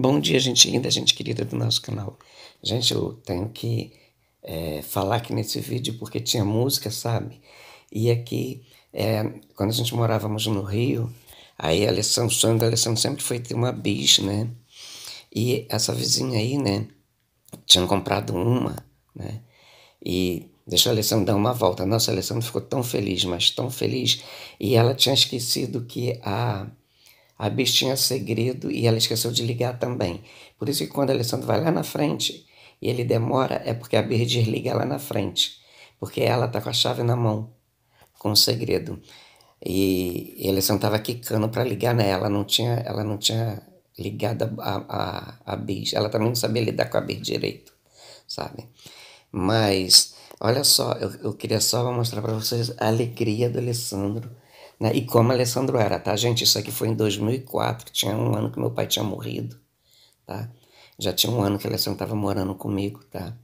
Bom dia, gente linda, gente querida do nosso canal. Gente, eu tenho que é, falar aqui nesse vídeo porque tinha música, sabe? E aqui, é, quando a gente morávamos no Rio, aí Alessandro, o sonho da Alessandro sempre foi ter uma bicha, né? E essa vizinha aí, né? Tinha comprado uma, né? E deixou a Alessandro dar uma volta. Nossa, a Alessandro ficou tão feliz, mas tão feliz. E ela tinha esquecido que a a bicha tinha segredo e ela esqueceu de ligar também. Por isso que quando Alessandro vai lá na frente e ele demora, é porque a Bis desliga lá na frente. Porque ela está com a chave na mão, com o segredo. E, e Alessandro estava quicando para ligar nela, né? ela não tinha, ela não tinha ligado a, a, a Ela também não sabia lidar com a Bis direito, sabe? Mas, olha só, eu, eu queria só mostrar para vocês a alegria do Alessandro né? E como Alessandro era, tá, gente? Isso aqui foi em 2004, tinha um ano que meu pai tinha morrido, tá? Já tinha um ano que Alessandro estava morando comigo, tá?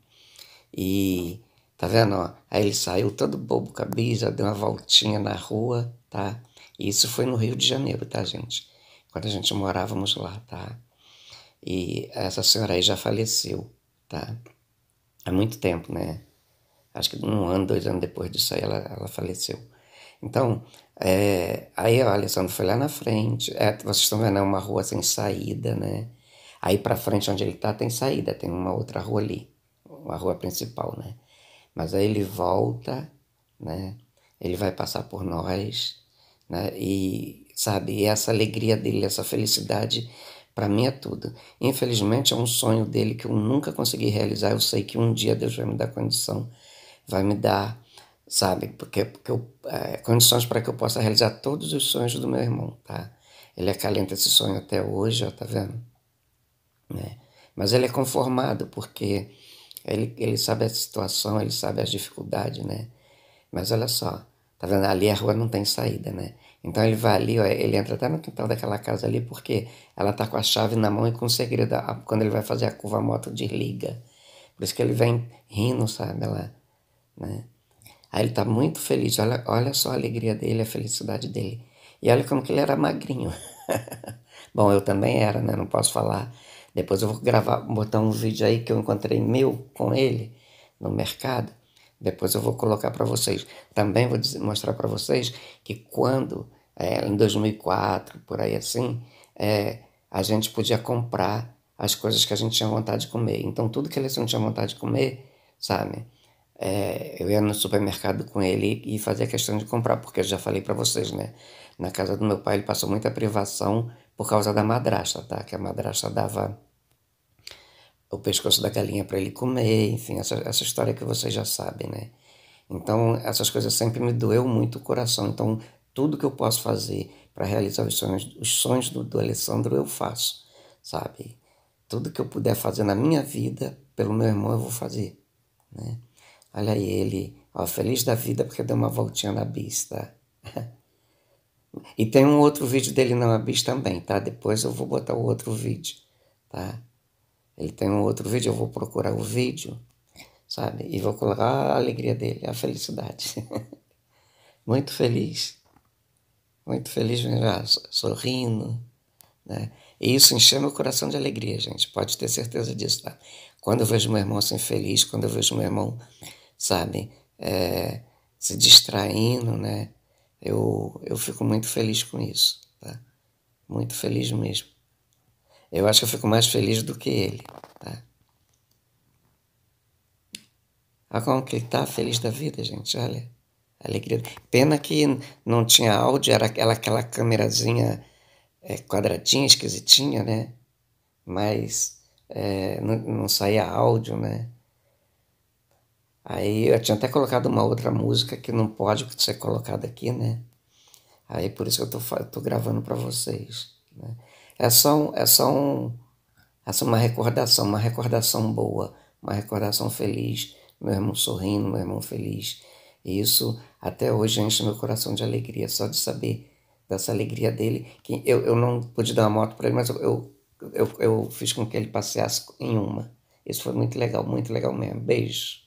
E, tá vendo, ó? Aí ele saiu todo bobo, cabija, deu uma voltinha na rua, tá? E isso foi no Rio de Janeiro, tá, gente? Quando a gente morávamos lá, tá? E essa senhora aí já faleceu, tá? Há muito tempo, né? Acho que um ano, dois anos depois disso aí ela, ela faleceu. Então, é, aí, olha, só não foi lá na frente. É, vocês estão vendo, é uma rua sem saída, né? Aí para frente onde ele está tem saída, tem uma outra rua ali, uma rua principal, né? Mas aí ele volta, né? Ele vai passar por nós, né? E sabe, e essa alegria dele, essa felicidade, para mim é tudo. Infelizmente é um sonho dele que eu nunca consegui realizar. Eu sei que um dia Deus vai me dar condição, vai me dar sabe? Porque, porque eu, é, condições para que eu possa realizar todos os sonhos do meu irmão, tá? Ele acalenta esse sonho até hoje, ó, tá vendo? Né? Mas ele é conformado, porque ele, ele sabe a situação, ele sabe as dificuldades, né? Mas olha só, tá vendo? Ali a rua não tem saída, né? Então ele vai ali, ó, ele entra até no quintal daquela casa ali, porque ela tá com a chave na mão e com o segredo. Quando ele vai fazer a curva, a moto desliga. Por isso que ele vem rindo, sabe? Ela, né? Aí ele está muito feliz, olha, olha só a alegria dele, a felicidade dele. E olha como que ele era magrinho. Bom, eu também era, né? Não posso falar. Depois eu vou gravar, botar um vídeo aí que eu encontrei meu com ele no mercado. Depois eu vou colocar para vocês. Também vou mostrar para vocês que quando, é, em 2004, por aí assim, é, a gente podia comprar as coisas que a gente tinha vontade de comer. Então tudo que ele não tinha vontade de comer, sabe? é, eu ia no supermercado com ele e fazia questão de comprar, porque eu já falei para vocês, né? Na casa do meu pai ele passou muita privação por causa da madrasta, tá? Que a madrasta dava o pescoço da galinha para ele comer, enfim, essa, essa história que vocês já sabem, né? Então, essas coisas sempre me doeu muito o coração. Então, tudo que eu posso fazer para realizar os sonhos, os sonhos do, do Alessandro, eu faço, sabe? Tudo que eu puder fazer na minha vida, pelo meu irmão, eu vou fazer, né? Olha aí ele, ó, feliz da vida porque deu uma voltinha na bis, tá? e tem um outro vídeo dele na bis também, tá? Depois eu vou botar o outro vídeo, tá? Ele tem um outro vídeo, eu vou procurar o vídeo, sabe? E vou colocar a alegria dele, a felicidade. muito feliz, muito feliz, já, ah, sorrindo, né? E isso encheu meu coração de alegria, gente, pode ter certeza disso, tá? Quando eu vejo meu irmão assim feliz, quando eu vejo meu irmão sabe, é, se distraindo, né? Eu, eu fico muito feliz com isso, tá? Muito feliz mesmo. Eu acho que eu fico mais feliz do que ele, tá? Olha como que ele tá feliz da vida, gente, olha. Alegria. Pena que não tinha áudio, era aquela, aquela câmerazinha é, quadradinha, esquisitinha, né? Mas é, não, não saía áudio, né? Aí eu tinha até colocado uma outra música que não pode ser colocada aqui, né? Aí por isso que eu tô, tô gravando para vocês. Né? É só, é só um, é só uma recordação, uma recordação boa, uma recordação feliz. Meu irmão sorrindo, meu irmão feliz. E isso até hoje enche meu coração de alegria, só de saber dessa alegria dele. Que eu, eu não pude dar uma moto para ele, mas eu, eu, eu, eu fiz com que ele passeasse em uma. Isso foi muito legal, muito legal mesmo. Beijo.